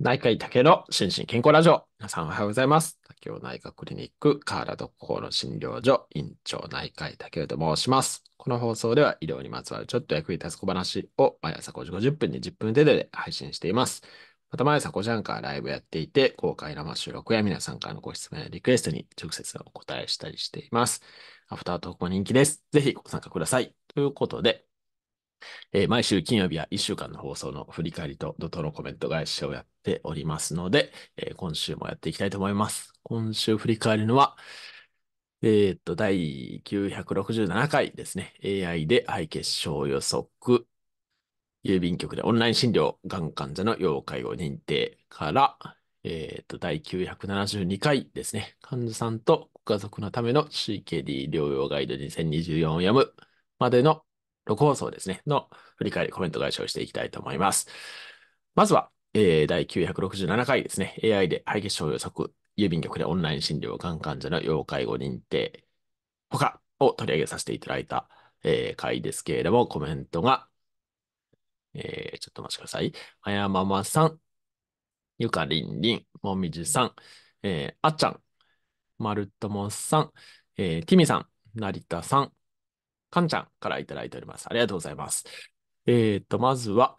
内科医竹の心身健康ラジオ。皆さんおはようございます。竹雄内科クリニック、河原特法の診療所、院長内科医竹雄と申します。この放送では医療にまつわるちょっと役に立つ小話を毎朝5時50分に10分程度で配信しています。また毎朝5時半からライブやっていて、公開生収録や皆さんからのご質問やリクエストに直接お答えしたりしています。アフタートークも人気です。ぜひご参加ください。ということで、えー、毎週金曜日は1週間の放送の振り返りと怒涛のコメント返しをやっておりますので、えー、今週もやっていきたいと思います。今週振り返るのは、えー、っと、第967回ですね。AI で肺血症予測。郵便局でオンライン診療、がん患者の要介護認定から、えっ、と、第972回ですね。患者さんとご家族のための CKD 療養ガイド2024を読むまでの6放送ですね、の振り返り、コメント解消していきたいと思います。まずは、えー、第967回ですね、AI で肺血症予測、郵便局でオンライン診療、がん患者の要介護認定、他を取り上げさせていただいた、えー、回ですけれども、コメントが、えー、ちょっとお待ちください。あやままさん、ゆかりんりん、もみじさん、えー、あっちゃん、まるともさん、えー、きみさん、成田さん、かんちゃんからいただいております。ありがとうございます。えっ、ー、と、まずは、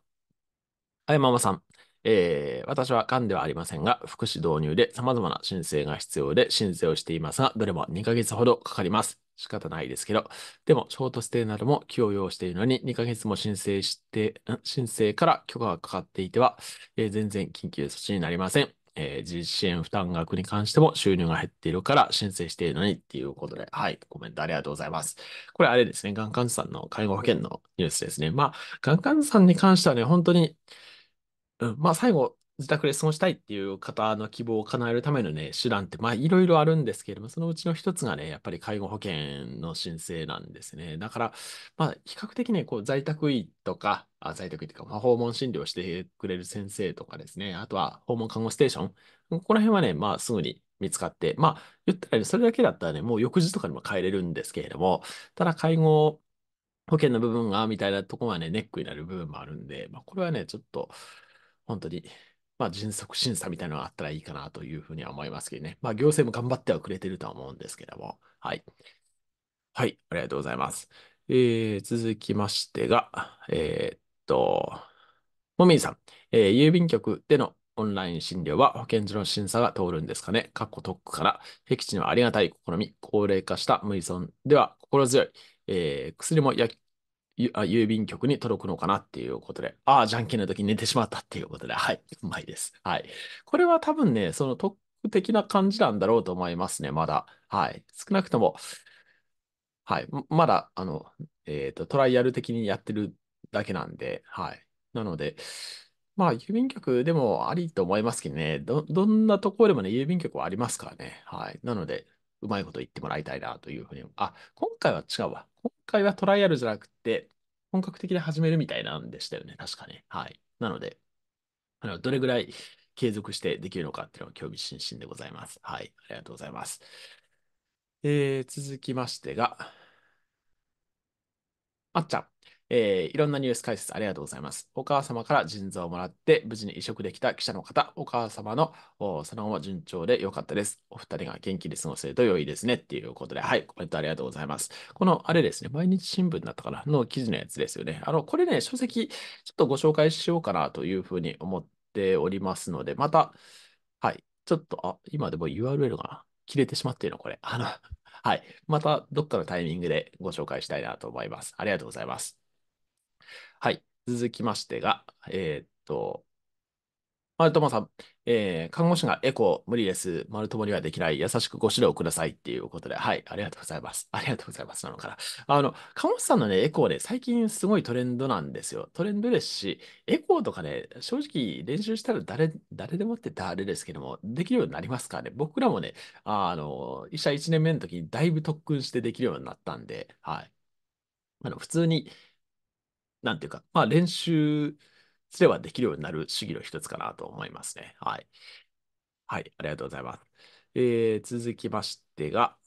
あやままさん。えー、私は癌ではありませんが、福祉導入で様々な申請が必要で申請をしていますが、どれも2ヶ月ほどかかります。仕方ないですけど、でも、ショートステイなども気を要しているのに、2ヶ月も申請して、申請から許可がかかっていては、えー、全然緊急措置になりません。えー、自治支援負担額に関しても収入が減っているから申請しているのにっていうことで、はい、コメントありがとうございます。これあれですね、がん患者さんの介護保険のニュースですね。まあ、がん患者さんに関してはね、本当に、うん、まあ最後、自宅で過ごしたいっていう方の希望を叶えるためのね、手段って、まあ、いろいろあるんですけれども、そのうちの一つがね、やっぱり介護保険の申請なんですね。だから、まあ、比較的ね、こう、在宅医とか、あ在宅医というか、まあ、訪問診療してくれる先生とかですね、あとは訪問看護ステーション、ここら辺はね、まあ、すぐに見つかって、まあ、言ったら、それだけだったらね、もう翌日とかにも帰れるんですけれども、ただ、介護保険の部分が、みたいなとこはね、ネックになる部分もあるんで、まあ、これはね、ちょっと、本当にまあ、迅速審査みたいなのがあったらいいかなというふうには思いますけどね。まあ、行政も頑張ってはくれてるとは思うんですけども。はい。はい、ありがとうございます。えー、続きましてが、えー、っと、もみんさん、えー、郵便局でのオンライン診療は保健所の審査が通るんですかね。過去特区から、僻地のありがたい試み、高齢化した無理存では心強い、えー、薬も薬郵便局に届くのかなっていうことで、ああ、じゃんけんの時に寝てしまったっていうことで、はい、うまいです。はい。これは多分ね、その特的な感じなんだろうと思いますね、まだ。はい。少なくとも、はい。まだ、あの、えっ、ー、と、トライアル的にやってるだけなんで、はい。なので、まあ、郵便局でもありと思いますけどね、ど、どんなところでもね、郵便局はありますからね。はい。なので、うまいこと言ってもらいたいなというふうに。あ、今回は違うわ。回はトライアルじゃなくて、本格的で始めるみたいなんでしたよね、確かね。はい。なので、あのどれぐらい継続してできるのかっていうのは興味津々でございます。はい。ありがとうございます。えー、続きましてが、あっちゃん。えー、いろんなニュース解説ありがとうございます。お母様から腎臓をもらって無事に移植できた記者の方、お母様のその後も順調で良かったです。お二人が元気で過ごせると良いですねっていうことで、はい、コメントありがとうございます。この、あれですね、毎日新聞だったかなの記事のやつですよね。あの、これね、書籍、ちょっとご紹介しようかなというふうに思っておりますので、また、はい、ちょっと、あ、今でも URL が切れてしまっているの、これ。あの、はい。また、どっかのタイミングでご紹介したいなと思います。ありがとうございます。はい。続きましてが、えー、っと、丸友さん、えー、看護師がエコ無理です。丸友にはできない。優しくご指導くださいっていうことで、はい、ありがとうございます。ありがとうございます。なのかな。あの、看護師さんのね、エコーね、最近すごいトレンドなんですよ。トレンドですし、エコーとかね、正直練習したら誰、誰でもって誰ですけども、できるようになりますからね。僕らもね、あの、医者1年目の時にだいぶ特訓してできるようになったんで、はい。あの、普通に、なんていうか、まあ、練習すればできるようになる主義の一つかなと思いますね。はい。はい、ありがとうございます。えー、続きましてが、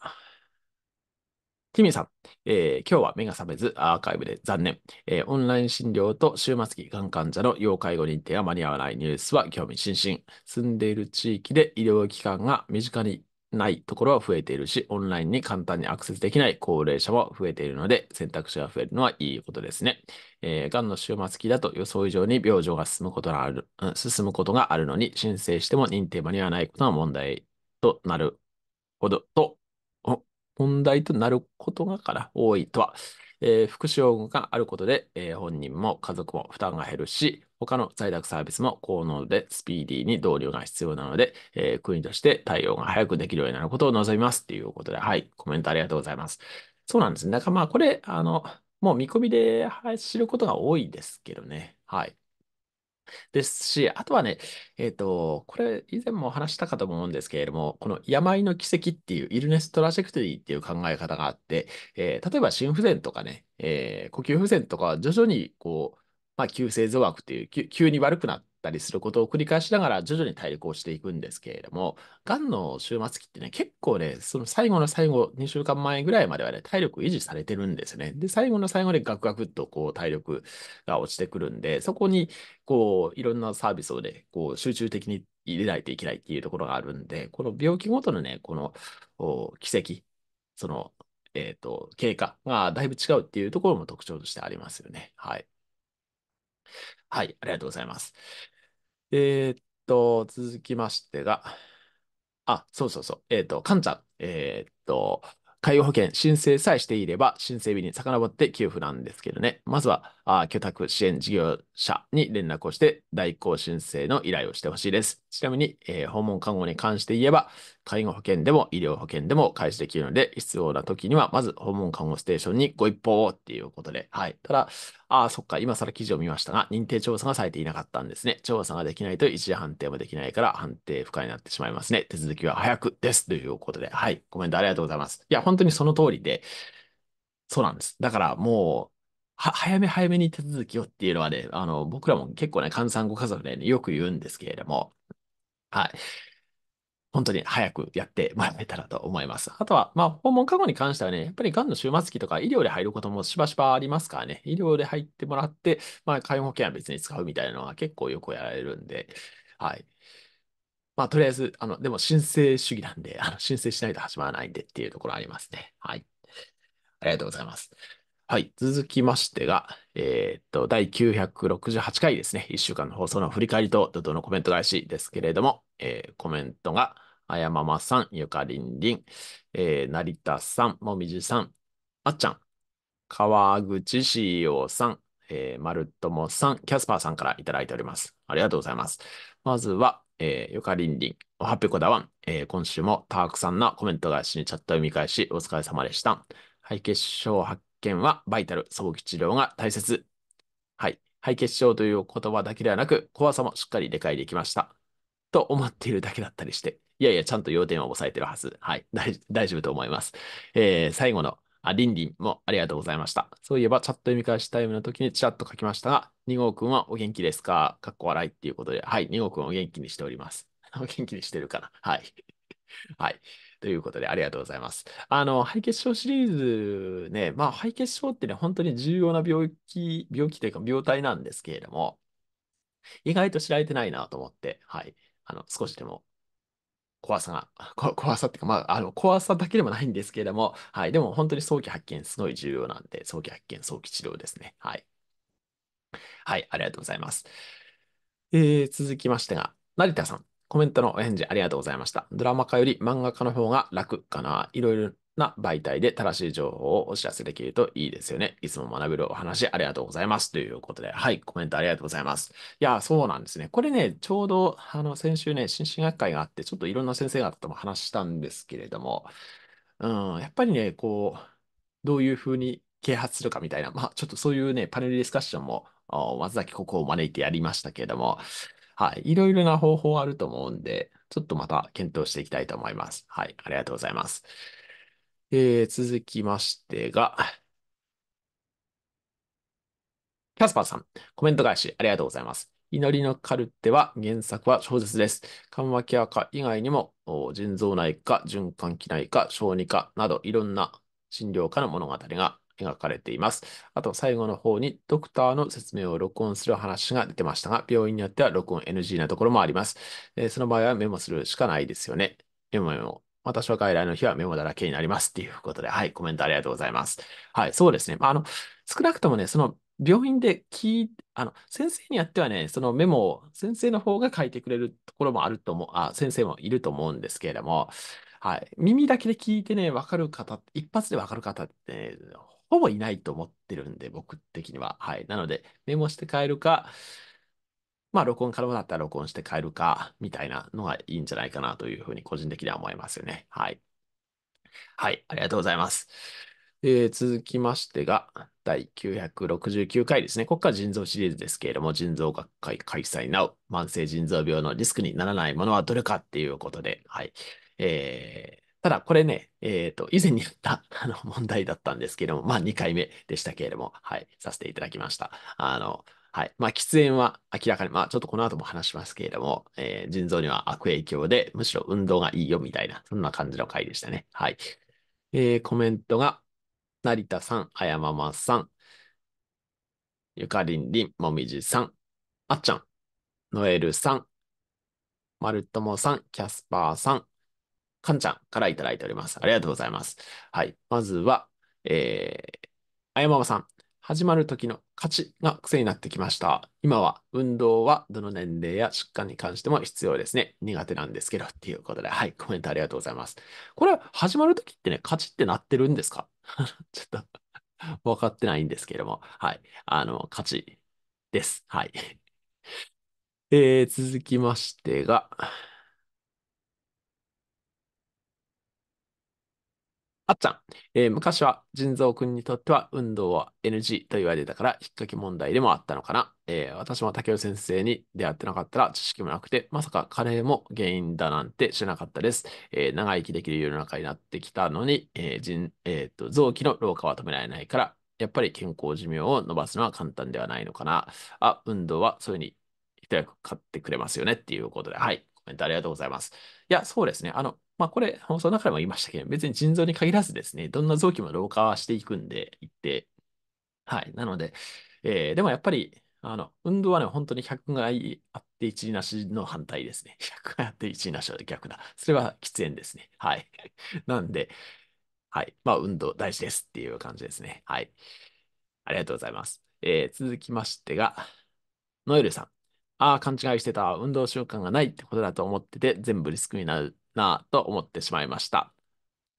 ティミーさん、えー、今日は目が覚めずアーカイブで残念、えー、オンライン診療と終末期がん患者の要介護認定は間に合わないニュースは興味津々。住んでいる地域で医療機関が身近にないところは増えているし、オンラインに簡単にアクセスできない高齢者も増えているので、選択肢が増えるのはいいことですね。えー、がんの終末期だと予想以上に病状が進むことがある、うん、進むことがあるのに、申請しても認定間に合わないことが問題となるほど、と、問題となることがから多いとは、えー、福祉用があることで、えー、本人も家族も負担が減るし、他の在宅サービスも高能でスピーディーに導入が必要なので、えー、国として対応が早くできるようになることを望みますということで、はい、コメントありがとうございます。そうなんですね。だからまあ、これ、あの、もう見込みで知ることが多いですけどね。はい。ですし、あとはね、えっ、ー、と、これ以前も話したかと思うんですけれども、この病の奇跡っていう、イルネストラジェクトリーっていう考え方があって、えー、例えば心不全とかね、えー、呼吸不全とか、徐々にこう、まあ、急性増悪っていう急、に悪くなったりすることを繰り返しながら徐々に体力をしていくんですけれども、がんの終末期ってね、結構ね、その最後の最後、2週間前ぐらいまではね、体力維持されてるんですね。で、最後の最後でガクガクっとこう体力が落ちてくるんで、そこにこういろんなサービスをね、こう集中的に入れないといけないっていうところがあるんで、この病気ごとのね、この奇跡、その、えっ、ー、と、経過がだいぶ違うっていうところも特徴としてありますよね。はい。はい、ありがとうございます。えーっと、続きましてが、あ、そうそうそう、えーっと、かんちゃん、えーっと、介護保険申請さえしていれば、申請日に遡って給付なんですけどね、まずはあ居宅支援事業者に連絡をして、代行申請の依頼をしてほしいです。ちなみに、えー、訪問看護に関して言えば、介護保険でも医療保険でも開始できるので、必要な時には、まず訪問看護ステーションにご一報をっていうことで、はい。ただ、ああ、そっか、今更記事を見ましたが、認定調査がされていなかったんですね。調査ができないと一時判定もできないから、判定不可になってしまいますね。手続きは早くです。ということで、はい。コメントありがとうございます。いや、本当にその通りで、そうなんです。だからもう、早め早めに手続きをっていうのはね、あの、僕らも結構ね、換算ご家族で、ね、よく言うんですけれども、はい。本当に早くやってもらえたらと思います。あとは、まあ、訪問看護に関してはね、やっぱり癌の終末期とか医療で入ることもしばしばありますからね、医療で入ってもらって、まあ、介護保険は別に使うみたいなのは結構よくやられるんで、はい。まあ、とりあえず、あの、でも申請主義なんで、あの申請しないと始まらないんでっていうところありますね。はい。ありがとうございます。はい、続きましてが、えー、っと、第968回ですね、1週間の放送の振り返りと、どのコメント返しですけれども、えー、コメントが、あやままさん、ゆかりんりん、えー、成田さん、もみじさん、あっちゃん、川口しおさん、えー、まるともさん、キャスパーさんからいただいております。ありがとうございます。まずは、えー、ゆかりんりん、おはぺこだわん、えー、今週もたくさんのコメント返しにチャット読み返し、お疲れ様でした。敗血症発見はバイタル、早期治療が大切。はい。敗血症という言葉だけではなく、怖さもしっかり理解できました。と思っているだけだったりして、いやいや、ちゃんと要点は押さえてるはず。はい。大丈夫と思います。えー、最後のあ、リンリンもありがとうございました。そういえば、チャット読み返しタイムの時にチラッと書きましたが、2号くんはお元気ですかかっこ笑いっていうことで、はい、2号くんお元気にしております。お元気にしてるかなはい。はい。ということで、ありがとうございます。あの、肺血症シリーズね、まあ、肺血症ってね、本当に重要な病気、病気というか、病態なんですけれども、意外と知られてないなと思って、はい。あの、少しでも怖さが、怖さっていうか、まあ、あの、怖さだけでもないんですけれども、はい。でも本当に早期発見すごい重要なんで、早期発見、早期治療ですね。はい。はい、ありがとうございます。えー、続きましてが、成田さん。コメントのお返事ありがとうございました。ドラマ化より漫画家の方が楽かな。いろいろな媒体で正しい情報をお知らせできるといいですよね。いつも学べるお話ありがとうございます。ということで、はい、コメントありがとうございます。いや、そうなんですね。これね、ちょうど、あの、先週ね、新進学会があって、ちょっといろんな先生方とも話したんですけれども、うん、やっぱりね、こう、どういうふうに啓発するかみたいな、まあ、ちょっとそういうね、パネルディスカッションも、松崎ここを招いてやりましたけれども、はい。いろいろな方法あると思うんで、ちょっとまた検討していきたいと思います。はい。ありがとうございます。えー、続きましてが、キャスパーさん、コメント返しありがとうございます。祈りのカルテは原作は小説です。緩和ケア科以外にも腎臓内科、循環器内科、小児科などいろんな診療科の物語が描かれています。あと、最後の方にドクターの説明を録音する話が出てましたが、病院によっては録音 NG なところもあります。えー、その場合はメモするしかないですよね。メモメモ。私は外来の日はメモだらけになります。っていうことで、はい、コメントありがとうございます。はい、そうですね。まあ、あの、少なくともね、その病院で聞いあの、先生によってはね、そのメモを先生の方が書いてくれるところもあると思う、あ、先生もいると思うんですけれども、はい。耳だけで聞いてね、わかる方、一発でわかる方って、ね、ほぼいないと思ってるんで、僕的には。はい。なので、メモして帰えるか、まあ、録音可能だったら録音して帰えるか、みたいなのがいいんじゃないかなというふうに個人的には思いますよね。はい。はい、ありがとうございます。えー、続きましてが、第969回ですね。ここから腎臓シリーズですけれども、腎臓学会開催なお、慢性腎臓病のリスクにならないものはどれかっていうことで、はい。えーただ、これね、えっ、ー、と、以前にやった、あの、問題だったんですけども、まあ、2回目でしたけれども、はい、させていただきました。あの、はい。まあ、喫煙は明らかに、まあ、ちょっとこの後も話しますけれども、えー、腎臓には悪影響で、むしろ運動がいいよみたいな、そんな感じの回でしたね。はい。えー、コメントが、成田さん、あやままさん、ゆかりんりん、もみじさん、あっちゃん、ノエルさん、まるともさん、キャスパーさん、かんちゃんからいただいております。ありがとうございます。はい。まずは、えー、あやままさん。始まる時の価値が癖になってきました。今は運動はどの年齢や疾患に関しても必要ですね。苦手なんですけど、っていうことで、はい、コメントありがとうございます。これ、始まる時ってね、価値ってなってるんですか ちょっと分 かってないんですけれども、はい、あの、価値です。はい。えー、続きましてが、あっちゃん、えー、昔は人造君にとっては運動は NG と言われてたから引っ掛け問題でもあったのかな。えー、私も竹尾先生に出会ってなかったら知識もなくて、まさかカレーも原因だなんて知らなかったです。えー、長生きできる世の中になってきたのに、えー人えーと臓器の老化は止められないから、やっぱり健康寿命を伸ばすのは簡単ではないのかな。あ、運動はそういうふうに一役買ってくれますよねっていうことで、はい、コメントありがとうございます。いや、そうですね。あの、まあこれ、放送の中でも言いましたけど、別に腎臓に限らずですね、どんな臓器も老化はしていくんで、いって、はい。なので、えー、でもやっぱり、あの、運動はね、本当に100回あって1なしの反対ですね。100 回あって1なしは逆だ。それは喫煙ですね。はい。なんで、はい。まあ、運動大事ですっていう感じですね。はい。ありがとうございます。えー、続きましてが、ノエルさん。ああ、勘違いしてた。運動習慣がないってことだと思ってて、全部リスクになるなと思ってしまいました。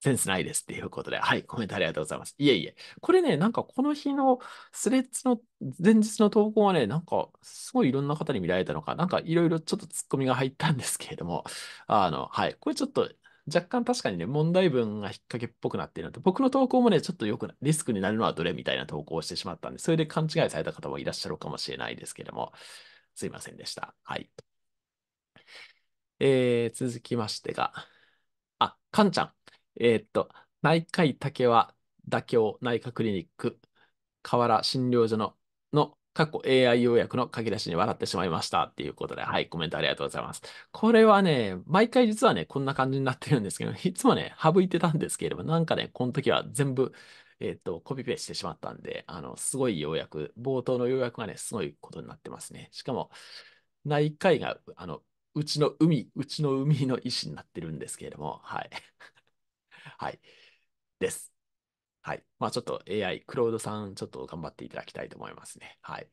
センスないですっていうことで、はい、コメントありがとうございます。いえいえ、これね、なんかこの日のスレッズの前日の投稿はね、なんかすごいいろんな方に見られたのか、なんかいろいろちょっとツッコミが入ったんですけれども、あの、はい、これちょっと若干確かにね、問題文が引っ掛けっぽくなっているので、僕の投稿もね、ちょっとよくなリスクになるのはどれみたいな投稿をしてしまったんで、それで勘違いされた方もいらっしゃるかもしれないですけれども、すいませんでした。はい。えー、続きましてが、あ、かんちゃん。えー、っと、内科医竹は妥協内科クリニック、河原診療所の、の過去 AI 要約の書き出しに笑ってしまいましたっていうことで、はい、コメントありがとうございます。これはね、毎回実はね、こんな感じになってるんですけど、いつもね、省いてたんですけれども、なんかね、この時は全部、えっ、ー、と、コピペしてしまったんで、あの、すごい要約、冒頭の要約がね、すごいことになってますね。しかも、内科医が、あの、うちの海、うちの海の石になってるんですけれども、はい。はい。です。はい。まあちょっと AI、クロードさん、ちょっと頑張っていただきたいと思いますね。はい。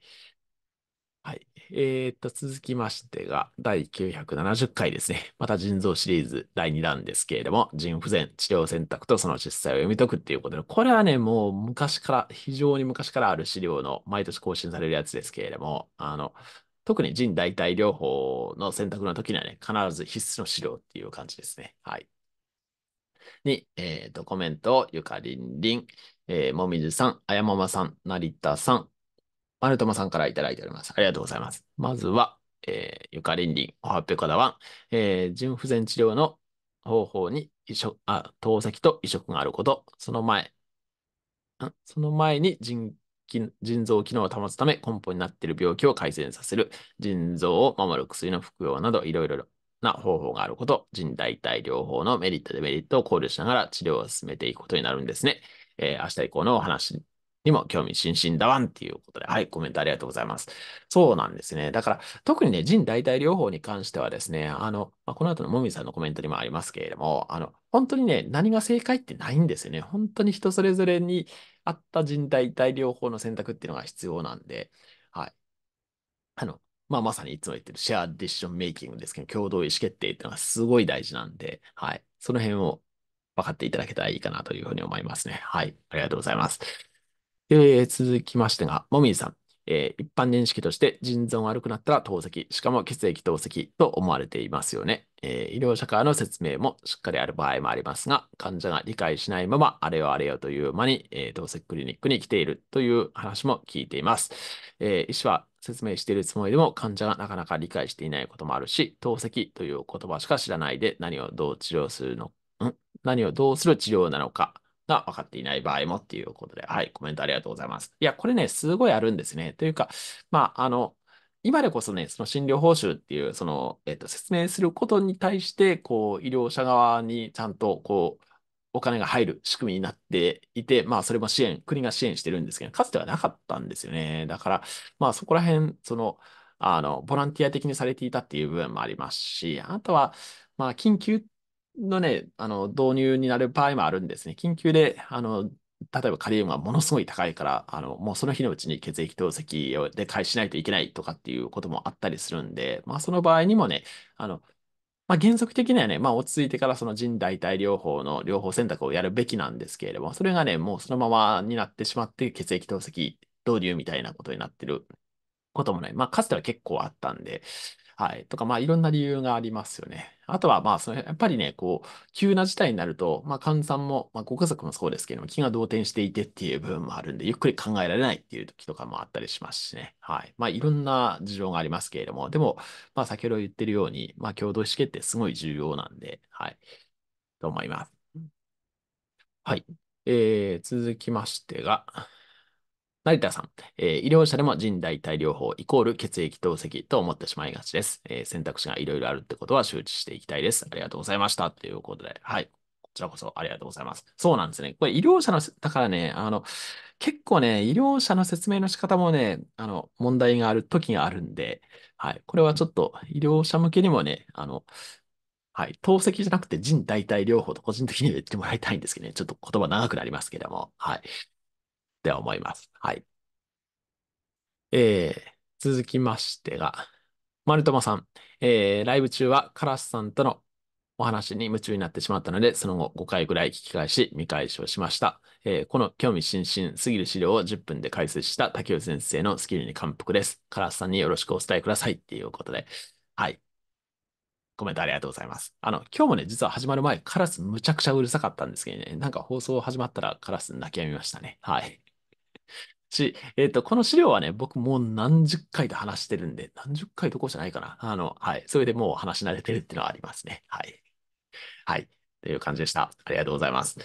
はい。えー、っと、続きましてが、第970回ですね。また腎臓シリーズ第2弾ですけれども、腎不全、治療選択とその実際を読み解くっていうことで、これはね、もう昔から、非常に昔からある資料の毎年更新されるやつですけれども、あの、特に人代替療法の選択の時にはね、必ず必須の資料っていう感じですね。はい。に、えっ、ー、と、コメントをゆかりんりん、えー、もみじさん、あやままさん、成田さん、まるともさんからいただいております。ありがとうございます。まずは、えー、ゆかりんりん、おはっぺこだわん、えー、腎不全治療の方法に移植あ透析と移植があること、その前、その前に腎腎臓機能を保つため根本になっている病気を改善させる、腎臓を守る薬の服用などいろいろな方法があること、腎代替療法のメリット、デメリットを考慮しながら治療を進めていくことになるんですね。えー、明日以降のお話にも興味津々だわんっていうことで、はい、コメントありがとうございます。そうなんですね。だから、特にね、人代替療法に関してはですね、あの、まあ、この後のもみさんのコメントにもありますけれども、あの、本当にね、何が正解ってないんですよね。本当に人それぞれに合った人代替療法の選択っていうのが必要なんで、はい。あの、まあ、まさにいつも言ってるシェアディッションメイキングですけど、共同意思決定っていうのがすごい大事なんで、はい。その辺を分かっていただけたらいいかなというふうに思いますね。はい。ありがとうございます。で、続きましてが、もみじさん。えー、一般認識として腎臓悪くなったら透析、しかも血液透析と思われていますよね。えー、医療者からの説明もしっかりある場合もありますが、患者が理解しないまま、あれよあれよという間に、えー、透析クリニックに来ているという話も聞いています。えー、医師は説明しているつもりでも患者がなかなか理解していないこともあるし、透析という言葉しか知らないで何をどう治療するの、ん何をどうする治療なのか、が分かっていない場合もっていうことで、はい、コメントありがとうございます。いや、これね、すごいあるんですね。というか、まあ、あの、今でこそね、その診療報酬っていう、その、えっと、説明することに対して、こう、医療者側にちゃんと、こう、お金が入る仕組みになっていて、まあ、それも支援、国が支援してるんですけど、かつてはなかったんですよね。だから、まあ、そこら辺、その、あの、ボランティア的にされていたっていう部分もありますし、あとは、まあ、緊急のね、あの、導入になる場合もあるんですね。緊急で、あの、例えばカリウムがものすごい高いから、あの、もうその日のうちに血液透析をで返しないといけないとかっていうこともあったりするんで、まあその場合にもね、あの、まあ原則的にはね、まあ落ち着いてからその腎代替療法の療法選択をやるべきなんですけれども、それがね、もうそのままになってしまって血液透析導入みたいなことになってることもね、まあかつては結構あったんで、はい。とか、まあ、いろんな理由がありますよね。あとは、まあ、その、やっぱりね、こう、急な事態になると、まあ、患者さんも、まあ、ご家族もそうですけども、気が動転していてっていう部分もあるんで、ゆっくり考えられないっていう時とかもあったりしますしね。はい。まあ、いろんな事情がありますけれども、でも、まあ、先ほど言ってるように、まあ、共同意思決定すごい重要なんで、はい。と思います。はい。えー、続きましてが、成田さん、えー、医療者でも人代替療法イコール血液透析と思ってしまいがちです。えー、選択肢がいろいろあるってことは周知していきたいです。ありがとうございました。ということで、はい。こちらこそありがとうございます。そうなんですね。これ医療者の、だからね、あの、結構ね、医療者の説明の仕方もね、あの、問題がある時があるんで、はい。これはちょっと医療者向けにもね、あの、はい。透析じゃなくて人代替療法と個人的に言ってもらいたいんですけどね。ちょっと言葉長くなりますけども。はい。って思います。はい。えー、続きましてが、丸友さん、えー、ライブ中はカラスさんとのお話に夢中になってしまったので、その後5回ぐらい聞き返し、見返しをしました。えー、この興味津々すぎる資料を10分で解説した竹内先生のスキルに感服です。カラスさんによろしくお伝えくださいっていうことで、はい。コメントありがとうございます。あの、今日もね、実は始まる前、カラスむちゃくちゃうるさかったんですけどね、なんか放送始まったらカラス泣きやみましたね。はい。し、えっ、ー、と、この資料はね、僕もう何十回と話してるんで、何十回どころじゃないかな。あの、はい。それでもう話し慣れてるっていうのはありますね。はい。はい。という感じでした。ありがとうございます。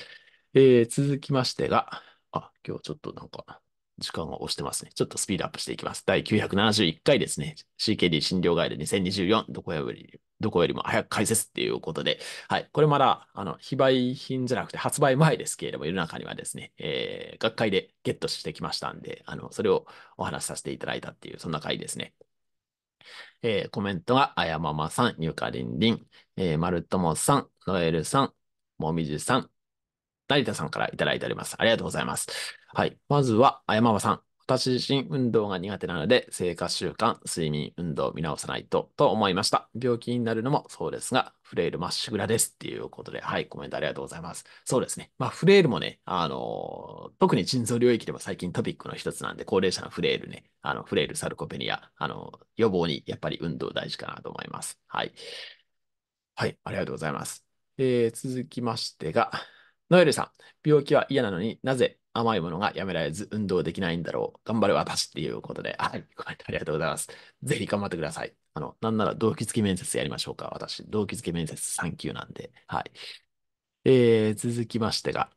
えー、続きましてが、あ、今日ちょっとなんか、時間を押してますね。ちょっとスピードアップしていきます。第971回ですね。CKD 診療ガイド2024、どこより、どこよりも早く解説っていうことで、はい。これまだ、あの、非売品じゃなくて発売前ですけれども、世の中にはですね、えー、学会でゲットしてきましたんで、あの、それをお話しさせていただいたっていう、そんな回ですね。えー、コメントが、あやままさん、ゆかりんりん、えー、まるともさん、のえるさん、もみじさん、成田さんからいただいております。ありがとうございます。はい。まずは、あやままさん。私自身運動が苦手なので、生活習慣、睡眠、運動を見直さないと、と思いました。病気になるのもそうですが、フレイルまっしぐらですっていうことで、はい、コメントありがとうございます。そうですね。まあ、フレイルもね、あのー、特に腎臓領域でも最近トピックの一つなんで、高齢者のフレイルね、あの、フレイル、サルコペニア、あの、予防にやっぱり運動大事かなと思います。はい。はい、ありがとうございます。えー、続きましてが、ノエルさん、病気は嫌なのになぜ甘いものがやめられず運動できないんだろう。頑張れ私っていうことで、はい、コメントありがとうございます。ぜひ頑張ってください。あの、なんなら動機付き面接やりましょうか。私、動機付き面接3級なんで。はい。えー、続きましてが、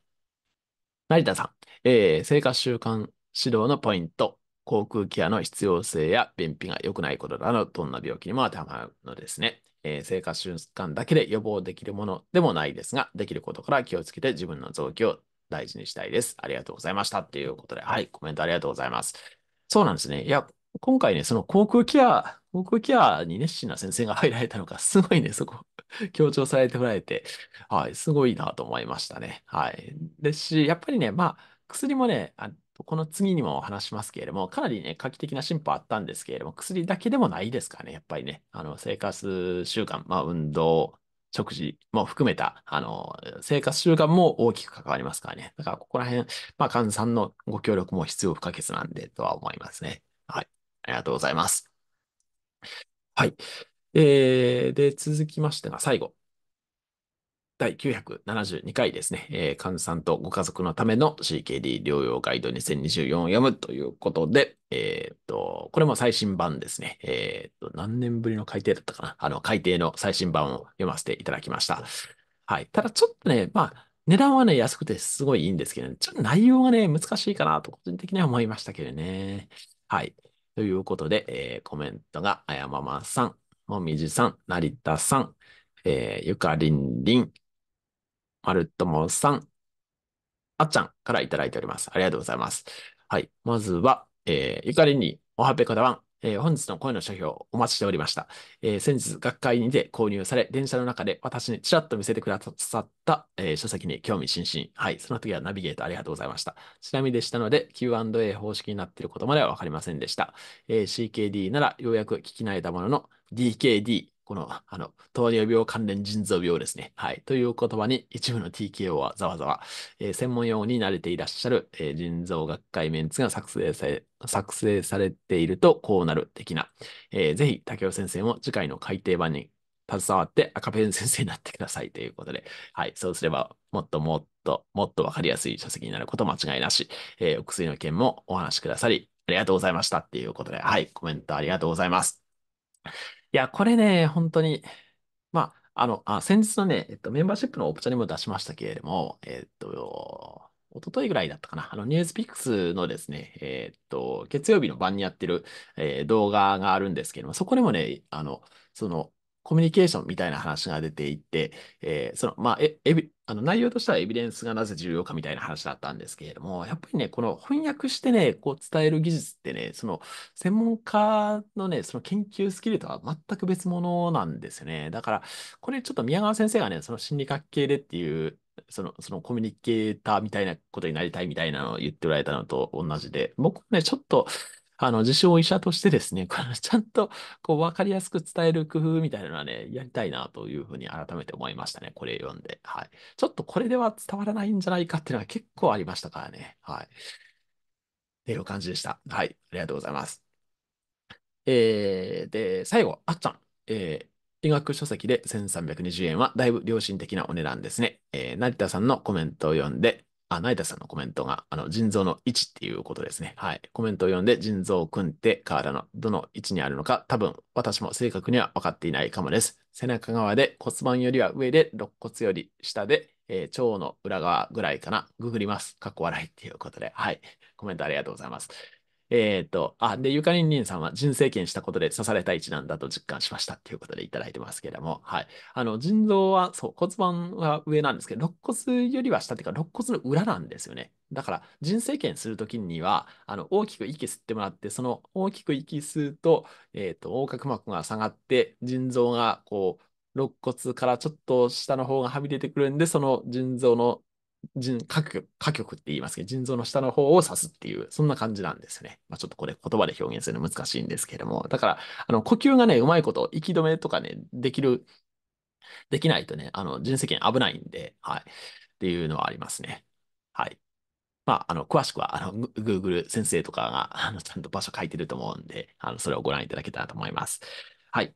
成田さん、えー、生活習慣指導のポイント、口腔ケアの必要性や便秘が良くないことなど、どんな病気にも当てはまるのですね。えー、生活習慣だけで予防できるものでもないですが、できることから気をつけて自分の臓器を大事にしたいです。ありがとうございました。っていうことで、はい、コメントありがとうございます。そうなんですね。いや、今回ね、その航空ケア、航空ケアに熱心な先生が入られたのか、すごいね、そこ、強調されておられて、はい、すごいなと思いましたね。はい。ですし、やっぱりね、まあ、薬もね、この次にも話しますけれども、かなりね、画期的な進歩あったんですけれども、薬だけでもないですからね、やっぱりね、あの、生活習慣、まあ、運動、食事も含めた、あの、生活習慣も大きく関わりますからね。だから、ここら辺、まあ、患者さんのご協力も必要不可欠なんで、とは思いますね。はい。ありがとうございます。はい。えー、で、続きましてが、最後。第972回ですね、えー、患者さんとご家族のための CKD 療養ガイド2024を読むということで、えー、っと、これも最新版ですね。えー、っと、何年ぶりの改訂だったかなあの、改訂の最新版を読ませていただきました。はい。ただちょっとね、まあ、値段はね、安くてすごいいいんですけど、ね、ちょっと内容がね、難しいかなと、個人的には思いましたけどね。はい。ということで、えー、コメントが、あやままさん、もみじさん、成田さん、えー、ゆかりんりん、まるともさん、あっちゃんからいただいております。ありがとうございます。はい。まずは、えー、ゆかりにおはべこだわん。えー、本日の声の書評お待ちしておりました。えー、先日、学会にて購入され、電車の中で私にちらっと見せてくださった、えー、書籍に興味津々。はい、その時はナビゲートありがとうございました。ちなみでしたので、Q&A 方式になっていることまではわかりませんでした。え CKD ならようやく聞き慣れたものの、DKD、この、あの、糖尿病関連腎臓病ですね。はい。という言葉に一部の TKO はざわざわ、えー、専門用に慣れていらっしゃる、えー、腎臓学会メンツが作成され、作成されているとこうなる的な。えー、ぜひ、竹尾先生も次回の改訂版に携わって赤ペン先生になってくださいということで、はい。そうすれば、もっともっと、もっとわかりやすい書籍になること間違いなし、えー、お薬の件もお話しくださり、ありがとうございましたっていうことで、はい。コメントありがとうございます。いや、これね、本当に、まあ、あの、あ、先日のね、えっと、メンバーシップのオプチャにも出しましたけれども、えっと、一昨日ぐらいだったかな、あの、ニュースピックスのですね、えっと、月曜日の晩にやってる、えー動画があるんですけれども、そこでもね、あの、その、コミュニケーションみたいな話が出ていて、えー、その、まあ、え、えあの内容としてはエビデンスがなぜ重要かみたいな話だったんですけれども、やっぱりね、この翻訳してね、こう伝える技術ってね、その専門家のね、その研究スキルとは全く別物なんですよね。だから、これちょっと宮川先生がね、その心理学系でっていうその、そのコミュニケーターみたいなことになりたいみたいなのを言っておられたのと同じで、僕ね、ちょっとあの、自称医者としてですね、これちゃんと、こう、わかりやすく伝える工夫みたいなのはね、やりたいなというふうに改めて思いましたね。これ読んで。はい。ちょっとこれでは伝わらないんじゃないかっていうのは結構ありましたからね。はい。っていう感じでした。はい。ありがとうございます。えー、で、最後、あっちゃん。えー医学書籍で1320円はだいぶ良心的なお値段ですね。えー、成田さんのコメントを読んで、あ、成田さんのコメントが、あの、腎臓の位置っていうことですね。はい。コメントを読んで、腎臓を組んで、体のどの位置にあるのか、多分、私も正確には分かっていないかもです。背中側で骨盤よりは上で、肋骨より下で、えー、腸の裏側ぐらいかな。ググります。かっこ笑いっていうことで。はい。コメントありがとうございます。えっ、ー、と、あ、で、ゆかりんりんさんは腎生検したことで刺された位置なんだと実感しましたっていうことでいただいてますけれども、はい。あの、腎臓は、そう、骨盤は上なんですけど、肋骨よりは下っていうか、肋骨の裏なんですよね。だから、腎生検するときには、あの、大きく息吸ってもらって、その大きく息吸うと、えっ、ー、と、横隔膜が下がって、腎臓がこう、肋骨からちょっと下の方がはみ出てくるんで、その腎臓の腎、下極、下って言いますけど、腎臓の下の方を指すっていう、そんな感じなんですね。まあ、ちょっとこれ言葉で表現するの難しいんですけれども、だから、あの、呼吸がね、うまいこと、息止めとかね、できる、できないとね、あの、腎石炎危ないんで、はい。っていうのはありますね。はい。まあ、あの、詳しくは、あの、Google 先生とかが、あの、ちゃんと場所書いてると思うんで、あの、それをご覧いただけたらと思います。はい。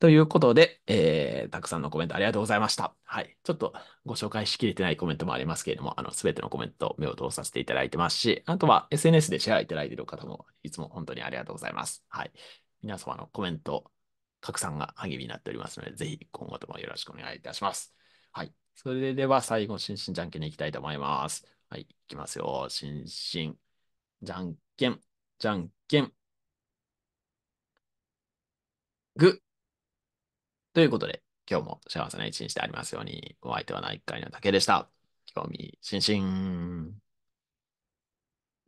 ということで、えー、たくさんのコメントありがとうございました。はい。ちょっとご紹介しきれてないコメントもありますけれども、あの、すべてのコメント目を通させていただいてますし、あとは SNS でシェアいただいている方もいつも本当にありがとうございます。はい。皆様のコメント、拡散が励みになっておりますので、ぜひ今後ともよろしくお願いいたします。はい。それでは最後、新進じゃんけんに行きたいと思います。はい。いきますよ。新進じゃんけん、じゃんけん。グということで、今日も幸せな一日でありますように、お相手は内科医の竹でした。興味津々。